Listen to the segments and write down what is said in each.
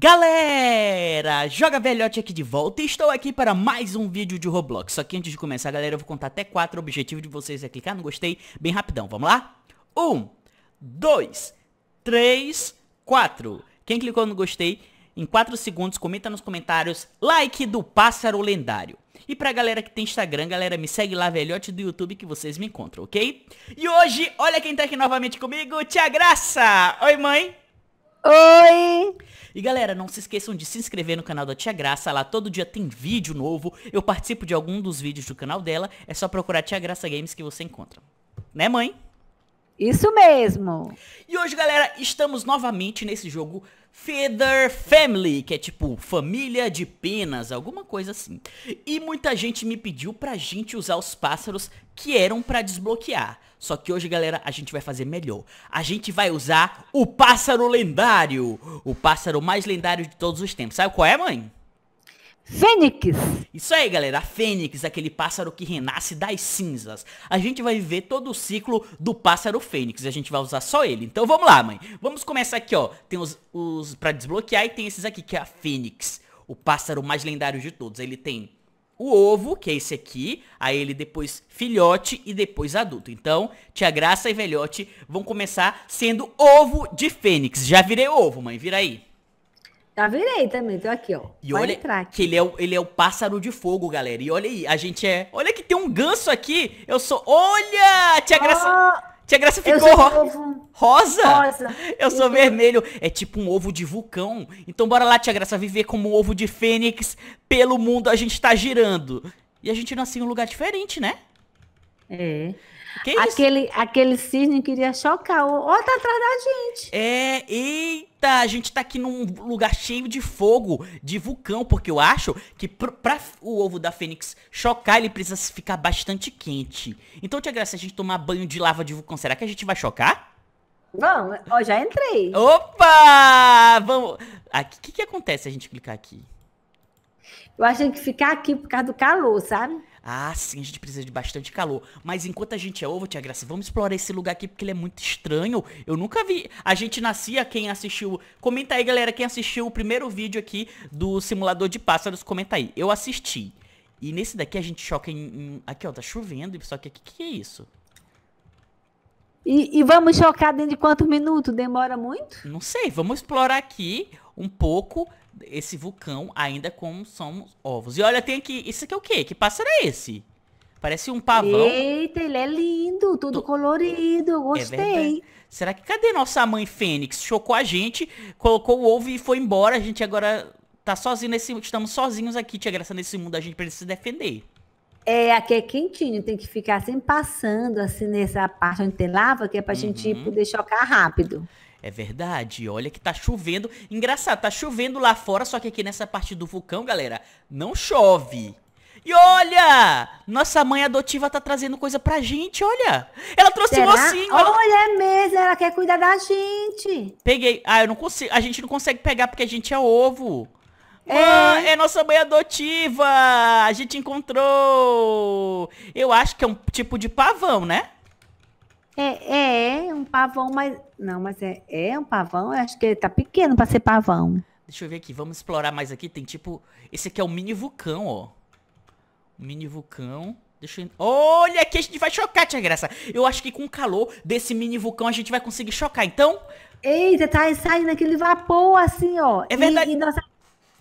Galera, Joga Velhote aqui de volta e estou aqui para mais um vídeo de Roblox Só que antes de começar, galera, eu vou contar até 4 O objetivo de vocês é clicar no gostei bem rapidão, vamos lá? 1, 2, 3, 4 Quem clicou no gostei, em 4 segundos, comenta nos comentários Like do Pássaro Lendário E pra galera que tem Instagram, galera, me segue lá, Velhote do YouTube, que vocês me encontram, ok? E hoje, olha quem tá aqui novamente comigo, Tia Graça! Oi, mãe! Oi! E galera, não se esqueçam de se inscrever no canal da Tia Graça, lá todo dia tem vídeo novo, eu participo de algum dos vídeos do canal dela, é só procurar Tia Graça Games que você encontra. Né, mãe? Isso mesmo! E hoje, galera, estamos novamente nesse jogo Feather Family, que é tipo família de penas, alguma coisa assim. E muita gente me pediu pra gente usar os pássaros que eram pra desbloquear. Só que hoje, galera, a gente vai fazer melhor. A gente vai usar o pássaro lendário. O pássaro mais lendário de todos os tempos. Sabe qual é, mãe? Fênix! Isso aí, galera, a Fênix, aquele pássaro que renasce das cinzas. A gente vai viver todo o ciclo do pássaro Fênix, a gente vai usar só ele. Então vamos lá, mãe. Vamos começar aqui, ó. Tem os, os pra desbloquear e tem esses aqui, que é a Fênix, o pássaro mais lendário de todos. Ele tem o ovo, que é esse aqui, aí ele depois filhote e depois adulto. Então, Tia Graça e Velhote vão começar sendo ovo de fênix. Já virei ovo, mãe, vira aí. Já virei também, tô aqui, ó. E Pode olha aqui. que ele é, o, ele é o pássaro de fogo, galera. E olha aí, a gente é... Olha que tem um ganso aqui. Eu sou... Olha! Tia Graça... Oh. Tia Graça ficou ro rosa. rosa. Eu sou vermelho. É tipo um ovo de vulcão. Então bora lá, Tia Graça, viver como um ovo de fênix. Pelo mundo a gente tá girando. E a gente nasceu em um lugar diferente, né? É. Que é aquele, aquele cisne queria chocar. Ó, oh, tá atrás da gente. É, eita. Eita, a gente tá aqui num lugar cheio de fogo, de vulcão, porque eu acho que pr pra o ovo da fênix chocar, ele precisa ficar bastante quente. Então, Tia Graça, se a gente tomar banho de lava de vulcão, será que a gente vai chocar? Vamos, ó, já entrei. Opa! Vamos. O ah, que, que acontece se a gente clicar aqui? Eu acho que ficar aqui por causa do calor, sabe? Ah, sim, a gente precisa de bastante calor. Mas enquanto a gente é ovo, Tia Graça, vamos explorar esse lugar aqui porque ele é muito estranho. Eu nunca vi. A gente nascia, quem assistiu... Comenta aí, galera, quem assistiu o primeiro vídeo aqui do simulador de pássaros, comenta aí. Eu assisti. E nesse daqui a gente choca em... em... Aqui, ó, tá chovendo, só que aqui, que é isso? E, e, vamos chocar dentro de quantos minutos? Demora muito? Não sei, vamos explorar aqui um pouco esse vulcão ainda como somos ovos. E olha, tem aqui, isso aqui é o quê? Que pássaro é esse? Parece um pavão. Eita, ele é lindo, tudo Tô... colorido, é gostei. É Será que cadê nossa mãe Fênix? Chocou a gente, colocou o ovo e foi embora. A gente agora tá sozinho nesse, estamos sozinhos aqui, tia Graça, nesse mundo a gente precisa se defender. É, aqui é quentinho, tem que ficar sempre passando assim nessa parte onde tem lava, que é pra uhum. gente poder chocar rápido. É verdade, olha que tá chovendo. Engraçado, tá chovendo lá fora, só que aqui nessa parte do vulcão, galera, não chove. E olha! Nossa mãe adotiva tá trazendo coisa pra gente, olha! Ela trouxe Será? um ossinho! Olha, é mesmo, ela quer cuidar da gente! Peguei. Ah, eu não consigo. A gente não consegue pegar porque a gente é ovo. É. Mãe, é. é nossa mãe adotiva! A gente encontrou! Eu acho que é um tipo de pavão, né? É, é, é um pavão, mas. Não, mas é, é um pavão? Eu acho que ele tá pequeno pra ser pavão. Deixa eu ver aqui, vamos explorar mais aqui. Tem tipo. Esse aqui é o um mini vulcão, ó. mini vulcão. Deixa eu... Olha aqui, a gente vai chocar, Tia Graça. Eu acho que com o calor desse mini vulcão a gente vai conseguir chocar. Então... Eita, tá saindo aquele vapor assim, ó. É verdade. E, e nossa,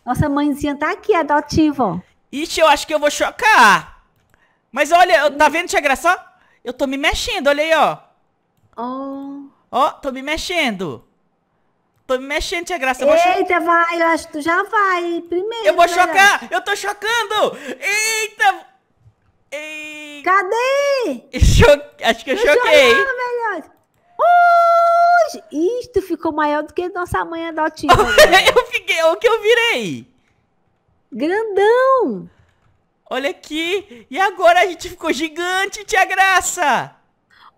nossa mãezinha tá aqui, adotiva, ó. Ixi, eu acho que eu vou chocar. Mas olha, tá vendo, Tia Graça? Eu tô me mexendo, olha aí, ó. Ó, oh. oh, tô me mexendo. Tô me mexendo, Tia Graça. Eu Eita, vai, eu acho que tu já vai primeiro. Eu vou né, chocar, eu, tô chocando. Eita. Ei... Cadê? Cho... Acho que eu, eu choquei. Chorando, Hoje... Isto ficou maior do que nossa mãe adotiva. Né? eu fiquei, o que eu virei? Grandão. Olha aqui. E agora a gente ficou gigante, Tia Graça.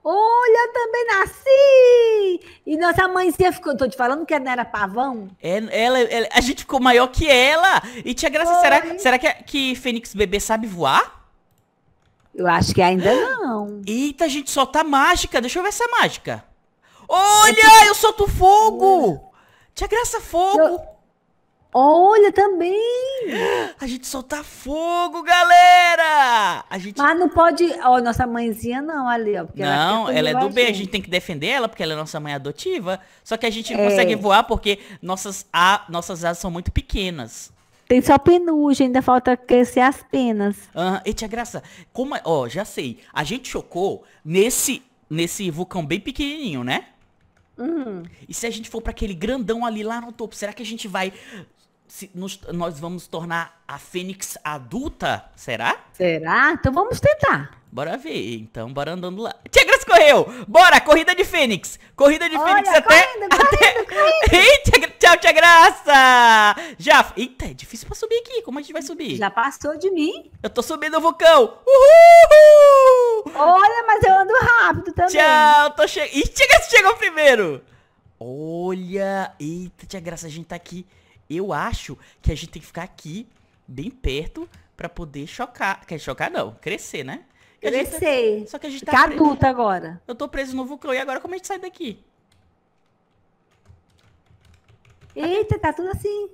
Olha, eu também nasci! E nossa mãezinha ficou. Tô te falando que não era pavão? É, ela, ela, a gente ficou maior que ela! E tinha graça. Será, será que, que Fênix Bebê sabe voar? Eu acho que ainda não. Eita, gente, solta mágica. Deixa eu ver essa é mágica. É Olha, eu solto fogo! Tinha graça fogo! Eu... Olha também! A gente solta fogo, galera! A gente... Mas não pode. Ó, nossa mãezinha não ali, ó. Porque não, ela, ela é do bem, a gente tem que defender ela, porque ela é nossa mãe adotiva. Só que a gente não é. consegue voar porque nossas, a... nossas asas são muito pequenas. Tem só penugem, ainda falta crescer as penas. Ah, e tia Graça, como. É, ó, já sei. A gente chocou nesse, nesse vulcão bem pequenininho, né? Uhum. E se a gente for para aquele grandão ali lá no topo, será que a gente vai nos, nós vamos tornar a Fênix adulta? Será? Será? Então vamos tentar. Bora ver, então, bora andando lá. Tigres correu! Bora, corrida de Fênix! Corrida de Olha, Fênix até. Correndo, até... Correndo, correndo. Eita, tchau, tia Graça! Já. Eita, é difícil pra subir aqui. Como a gente vai subir? Já passou de mim. Eu tô subindo o vulcão! Uhul! Olha, mas eu ando rápido também. Tchau, tô chegando. Ih, Tigres chegou primeiro! Olha! Eita, tia Graça, a gente tá aqui eu acho que a gente tem que ficar aqui, bem perto, pra poder chocar. Quer chocar não, crescer, né? Tá- crescer. Tá... Só que a gente tá. adulta preso... agora. Eu tô preso no vulcão. E agora como a gente sai daqui? Eita, tá tudo assim.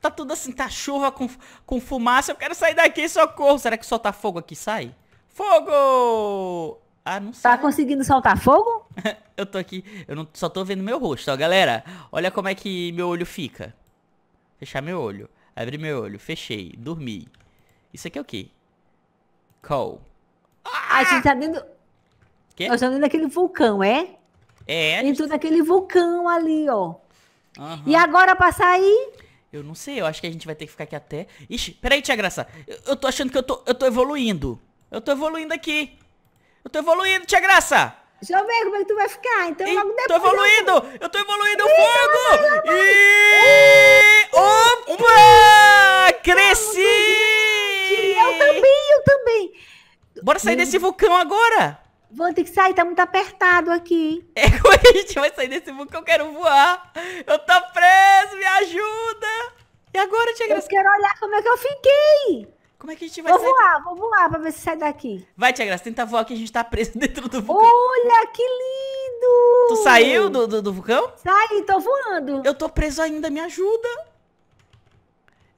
Tá tudo assim, tá chuva com, com fumaça. Eu quero sair daqui, socorro. Será que soltar fogo aqui sai? Fogo! Ah, não sei. Tá conseguindo soltar fogo? eu tô aqui, eu não, só tô vendo meu rosto, ó, galera. Olha como é que meu olho fica. Fechar meu olho. Abri meu olho. Fechei. Dormi. Isso aqui é o quê? call Ah! A gente tá dentro... Quê? Nós estamos dentro daquele vulcão, é? É. Dentro gente... daquele tá- vulcão ali, ó. Uhum. E agora pra sair... Eu não sei, eu acho que a gente vai ter que ficar aqui até... Ixi, peraí, Tia Graça. Eu, eu tô achando que eu tô, eu tô evoluindo. Eu tô evoluindo aqui. Eu tô evoluindo, Tia Graça. Deixa eu ver como é que tu vai ficar. Então, logo depois... Tô evoluindo! Eu tô evoluindo! Ih, fogo! Ih! Opa! Cresci! Eu também, eu também. Bora sair desse vulcão agora. Vou ter que sair, tá muito apertado aqui. É, como que a gente vai sair desse vulcão? Eu quero voar. Eu tô preso, me ajuda. E agora, Tia Graça? Eu quero olhar como é que eu fiquei. Como é que a gente vai vou sair? Vou voar, vou voar pra ver se sai daqui. Vai, Tia Graça, tenta voar que a gente tá preso dentro do vulcão. Olha, que lindo. Tu saiu do, do, do vulcão? Saí, tô voando. Eu tô preso ainda, me ajuda.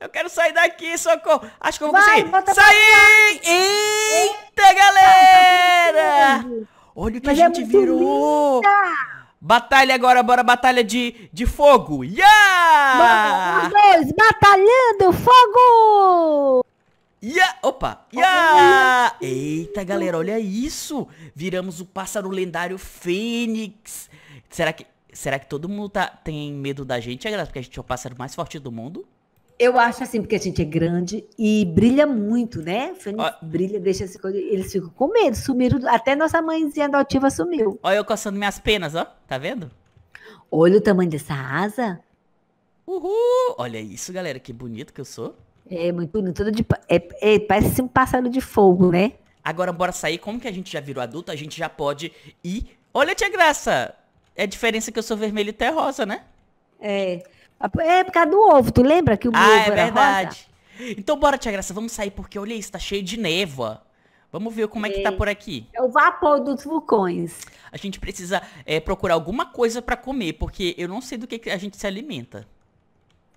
Eu quero sair daqui, socorro. Acho que eu vou Vai, conseguir. Saí! Eita, galera! Olha o que Mas a gente é virou. Linda. Batalha agora, bora, batalha de, de fogo. Yeah! dois batalhando fogo! Yeah! Opa! Yeah! Eita, galera, olha isso! Viramos o pássaro lendário Fênix. Será que, será que todo mundo tá, tem medo da gente, galera? Porque a gente é o pássaro mais forte do mundo? Eu acho assim, porque a gente é grande e brilha muito, né? O Fênix brilha, deixa essa coisa. Eles ficam com medo, sumiram. Até nossa mãezinha adotiva sumiu. Olha eu coçando minhas penas, ó. Tá vendo? Olha o tamanho dessa asa. Uhul! Olha isso, galera, que bonito que eu sou. É, muito bonito. Tudo de, é, é, parece um pássaro de fogo, né? Agora bora sair. Como que a gente já virou adulto, a gente já pode ir. Olha, tia Graça! É a diferença que eu sou vermelho e até rosa, né? É. É por causa do ovo, tu lembra que o ovo? ah, ovo é era verdade. Rosa? Então bora, Tia Graça, vamos sair, porque olha isso, tá cheio de névoa. Vamos ver como é, é que tá é. por aqui. É o vapor dos vulcões. A gente precisa é, procurar alguma coisa para comer, porque eu não sei do que, a gente se alimenta.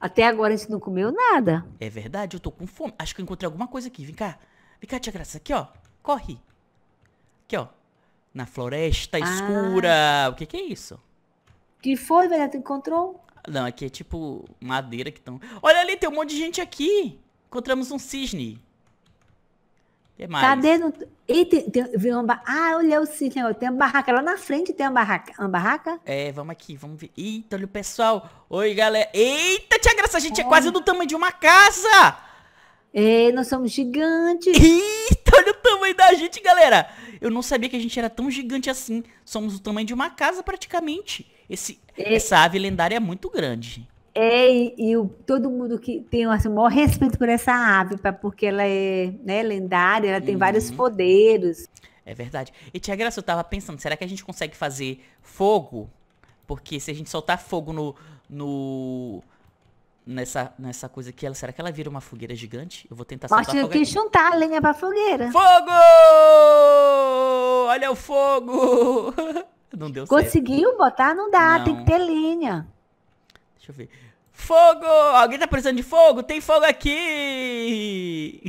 Até agora a gente não comeu nada. É verdade, eu tô com fome. Acho que eu encontrei alguma coisa aqui. Vem cá. Vem cá, tia Graça. Aqui, ó. Corre. Aqui, ó. Na floresta ah. escura. O que, que é isso? que foi, velho? Tu encontrou? Não, aqui é tipo madeira que estão... Olha ali, tem um monte de gente aqui. Encontramos um cisne. O que mais? Cadê? No... E tem, tem, uma... Ah, olha é o cisne. Tem uma barraca lá na frente, tem uma barraca. Uma barraca? É, vamos aqui, vamos ver. Eita, olha o pessoal. Oi, galera. Eita, tia Graça, a gente é, é quase do tamanho de uma casa. É, nós somos gigantes. Eita, olha o tamanho da gente, galera. Eu não sabia que a gente era tão gigante assim. Somos o tamanho de uma casa praticamente. Esse, é, essa ave lendária é muito grande. É, e, e o, todo mundo que tem assim, o maior respeito por essa ave, pra, porque ela é né, lendária, ela tem uhum. vários poderes. É verdade. E Tia Graça, eu tava pensando, será que a gente consegue fazer fogo? Porque se a gente soltar fogo no. no nessa, nessa coisa aqui, ela, será que ela vira uma fogueira gigante? Eu vou tentar Mostra soltar Mostra que juntar lenha pra fogueira. Fogo! Olha o fogo! Não deu Conseguiu certo. botar? Não dá, não. tem que ter linha. Deixa eu ver. Fogo! Alguém tá precisando de fogo? Tem fogo aqui!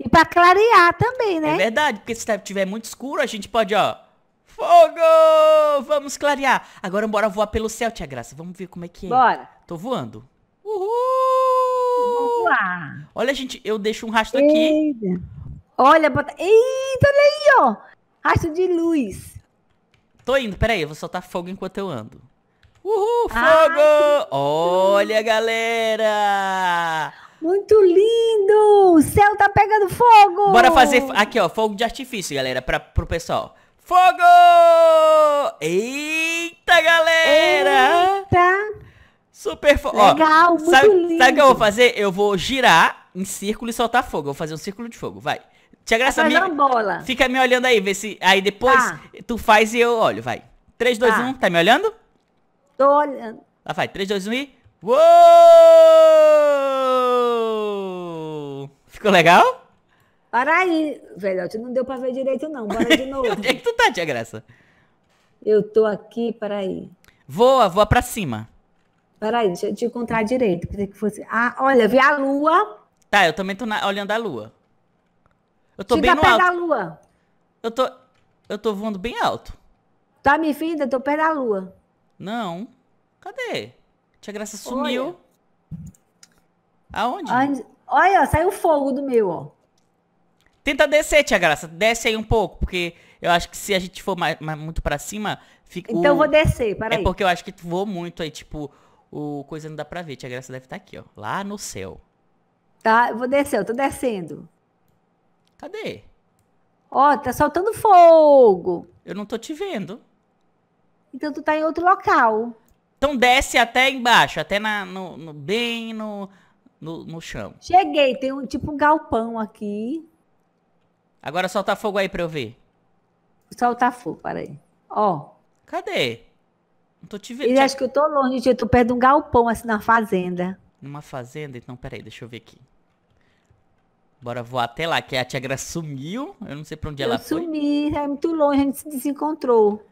e pra clarear também, né? É verdade, porque se tá- tiver muito escuro, a gente pode, ó... Fogo! Vamos clarear. Agora bora voar pelo céu, tia Graça. Vamos ver como é que é. Bora. Tô voando. Uhul! Voar. Olha, gente, eu deixo um rastro Eita. aqui. Olha, bota... Eita, olha aí, ó. Rastro de luz. Tô indo, peraí, eu vou soltar fogo enquanto eu ando. Uhul, fogo! Olha, galera! Muito lindo! O céu tá pegando fogo! Bora fazer, aqui ó, fogo de artifício, galera, pra, pro pessoal. Fogo! Eita, galera! Eita! Super fogo. Legal, ó, muito sabe, lindo. Sabe o que eu vou fazer? Eu vou girar em círculo e soltar fogo. Eu vou fazer um círculo de fogo, vai. Tia tá Graça, me... bola. fica me olhando aí, vê se. Aí depois tá. tu faz e eu olho, vai. 3, 2, tá. 1, tá me olhando? Tô olhando. Lá vai, 3, 2, 1 e. Uou! Ficou legal? Para aí, velhote, não deu pra ver direito, não. Bora de novo. Onde é que tu tá, Tia Graça? Eu tô aqui, para aí. Voa, voa pra cima. Para aí, deixa eu te encontrar direito. Pensei que fosse. Ah, olha, vi a lua. Tá, eu também tô na... olhando a lua. Eu tô Chega bem no perto alto. da lua. Eu tô, eu tô voando bem alto. Tá me Eu Tô perto da lua. Não. Cadê? Tia Graça sumiu. Olha. Aonde? Onde? Olha, saiu fogo do meu, ó. Tenta descer, Tia Graça. Desce aí um pouco, porque eu acho que se a gente for mais, mais muito para cima, fica. Então o... vou descer, peraí. É porque eu acho que voou muito aí, tipo, o coisa não dá pra ver. Tia Graça deve estar tá aqui, ó. Lá no céu. Tá, eu vou descer, eu tô descendo. Cadê? Ó, oh, tá soltando fogo. Eu não tô te vendo. Então tu tá em outro local. Então desce até embaixo, até na, no, no bem no, no, no, chão. Cheguei, tem um tipo um galpão aqui. Agora solta fogo aí pra eu ver. Solta fogo, peraí. Ó. Cadê? Não tô te vendo. Ele acha que eu tô longe, de Eu tô perto de um galpão, assim, na fazenda. Numa fazenda? Então, peraí, deixa eu ver aqui. Bora voar até lá, que a Tia Gra sumiu. Eu não sei pra onde eu ela sumi, foi. Eu sumi, é muito longe, a gente se desencontrou.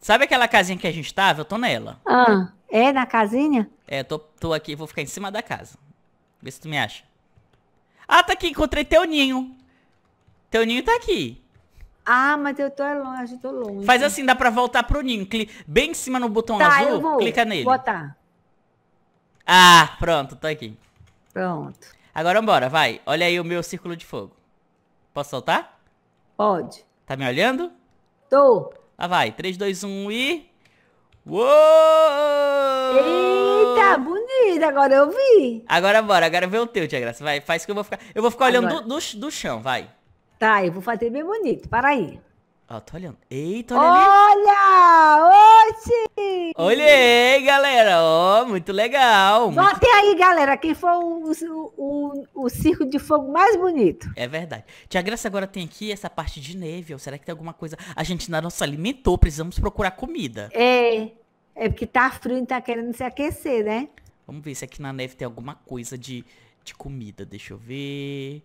Sabe aquela casinha que a gente tava? Eu tô nela. Ah, é na casinha? É, tô, tô aqui, vou ficar em cima da casa. Vê se tu me acha. Ah, tá aqui, encontrei teu ninho. Teu ninho tá aqui. Ah, mas eu tô é longe, tô longe. Faz assim, dá pra voltar pro ninho. Cli bem em cima no botão tá, azul, clica nele. Botar. Ah, pronto, tô aqui. Pronto. Agora embora, vai. Olha aí o meu círculo de fogo. Posso soltar? Pode. Tá me olhando? Tô. Lá vai. 3, 2, 1 e... Uou! Eita, bonita, agora eu vi. Agora bora, agora vê o teu, Tia Graça. Vai, faz que eu vou ficar... Eu vou ficar olhando do, do, do chão, vai. Tá, eu vou fazer bem bonito, para aí. Ó, tô olhando. Eita, olha, olha ali. Olha! Hoje! Olhei, galera. Ó, muito legal. Votem muito... aí, galera, quem foi o, o, o, o circo de fogo mais bonito. É verdade. Tia Graça agora tem aqui essa parte de neve. Ou será que tem alguma coisa? A gente na nossa alimentou, precisamos procurar comida. É, é porque tá frio e tá querendo se aquecer, né? Vamos ver se aqui na neve tem alguma coisa de, de comida. Deixa eu ver.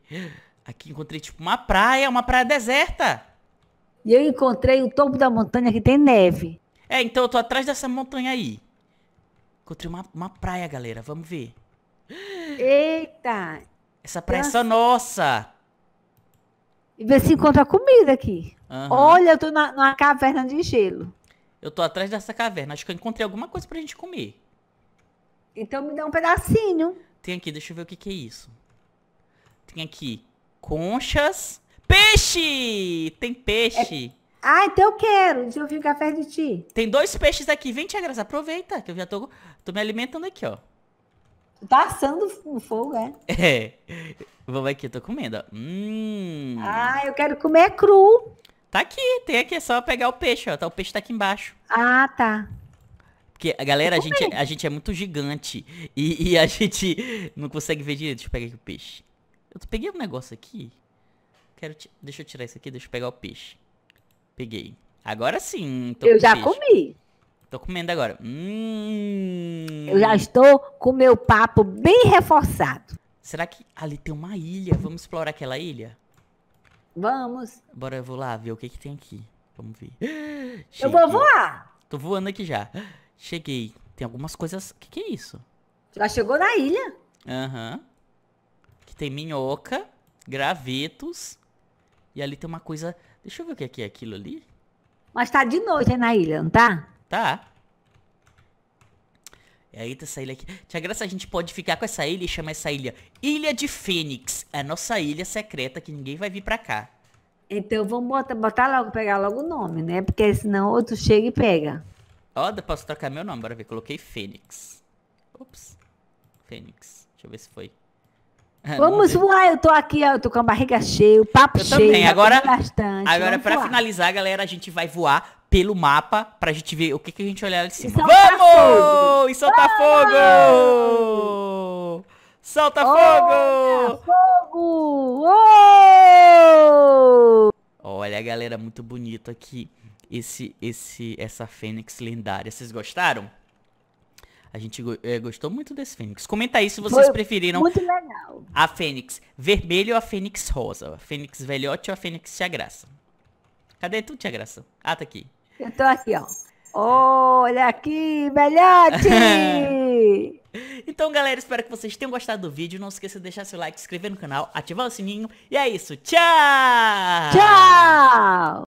Aqui encontrei, tipo, uma praia, uma praia deserta. E eu encontrei o topo da montanha que tem neve. É, então eu tô atrás dessa montanha aí. Encontrei uma, uma praia, galera. Vamos ver. Eita! Essa praia é então só assim, nossa! E ver se encontra comida aqui. Uhum. Olha, eu tô na, numa caverna de gelo. Eu tô atrás dessa caverna. Acho que eu encontrei alguma coisa pra gente comer. Então me dá um pedacinho. Tem aqui, deixa eu ver o que, que é isso. Tem aqui conchas Peixe! Tem peixe. É... Ah, então eu quero. De ouvir café de ti. Tem dois peixes aqui. Vem, Tia Graça, aproveita, que eu já tô, tô me alimentando aqui, ó. Tá assando no fogo, é? É. Vamos aqui, eu tô comendo, ó. Hum. Ah, eu quero comer cru. Tá aqui, tem aqui, é só pegar o peixe, ó. Tá, o peixe tá aqui embaixo. Ah, tá. Porque, galera, a gente, a gente é muito gigante. E, e, a gente não consegue ver direito. Deixa eu pegar aqui o peixe. Eu peguei um negócio aqui. Quero Deixa eu tirar isso aqui, deixa eu pegar o peixe. Peguei. Agora sim, Eu com já peixe. comi. Tô comendo agora. Hum... Eu já estou com meu papo bem reforçado. Será que ali tem uma ilha? Vamos explorar aquela ilha? Vamos. Bora, eu vou lá ver o que que tem aqui. Vamos ver. Cheguei. Eu vou voar. Tô voando aqui já. Cheguei. Tem algumas coisas... O que que é isso? Já chegou na ilha. Aham. Uhum. Que tem minhoca, gravetos e ali tem uma coisa. Deixa eu ver o que é, é aquilo ali. Mas tá de noite aí é na ilha, não tá? Tá. E aí tá essa ilha aqui. Tia Graça, a gente pode ficar com essa ilha e chamar essa ilha Ilha de Fênix. É a nossa ilha secreta que ninguém vai vir pra cá. Então vamos botar, botar logo, pegar logo o nome, né? Porque senão outro chega e pega. Ó, oh, posso trocar meu nome, bora ver. Coloquei Fênix. Ops. Fênix. Deixa eu ver se foi. É, Vamos voar, eu tô aqui, eu tô com a barriga cheia, o papo eu cheio. Também. Tá agora, bastante. agora para finalizar, galera, a gente vai voar pelo mapa pra gente ver o que, que a gente olhar de cima. E Vamos! E solta fogo! Solta fogo! fogo! Oh! Olha, galera, muito bonito aqui esse esse essa fênix lendária. Vocês gostaram? A gente é, gostou muito desse Fênix. Comenta aí se vocês Foi preferiram a Fênix vermelha ou a Fênix rosa. A Fênix velhote ou a Fênix Tia Graça. Cadê tu, Tia Graça? Ah, tá aqui. Eu tô aqui, ó. Olha aqui, velhote! então, galera, espero que vocês tenham gostado do vídeo. Não se esqueça de deixar seu like, se inscrever no canal, ativar o sininho. E é isso. Tchau! Tchau!